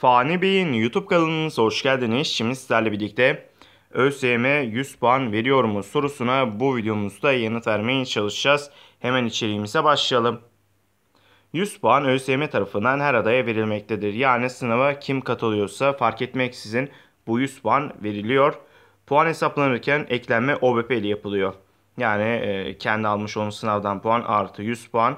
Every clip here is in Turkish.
Fani Bey'in YouTube kanalınıza hoş geldiniz. Şimdi sizlerle birlikte ÖSYM'e 100 puan veriyor mu sorusuna bu videomuzda yanıt vermeye çalışacağız. Hemen içeriğimize başlayalım. 100 puan ÖSYM tarafından her adaya verilmektedir. Yani sınava kim katılıyorsa fark etmeksizin bu 100 puan veriliyor. Puan hesaplanırken eklenme OBP ile yapılıyor. Yani e, kendi almış onun sınavdan puan artı 100 puan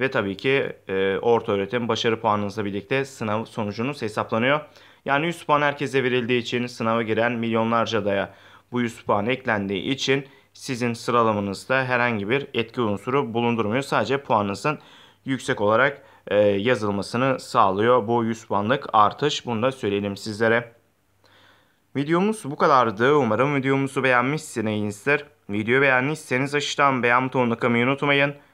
ve tabii ki e, orta öğretim başarı puanınızla birlikte sınav sonucunuz hesaplanıyor. Yani 100 puan herkese verildiği için sınava giren milyonlarca daya bu 100 puan eklendiği için sizin sıralamanızda herhangi bir etki unsuru bulundurmuyor. Sadece puanınızın yüksek olarak e, yazılmasını sağlıyor bu 100 puanlık artış. Bunu da söyleyelim sizlere. Videomuz bu kadardı. Umarım videomuzu beğenmişsinizdir. Video beğendiyseniz aşağıdan beğen butonuna kalmayı unutmayın.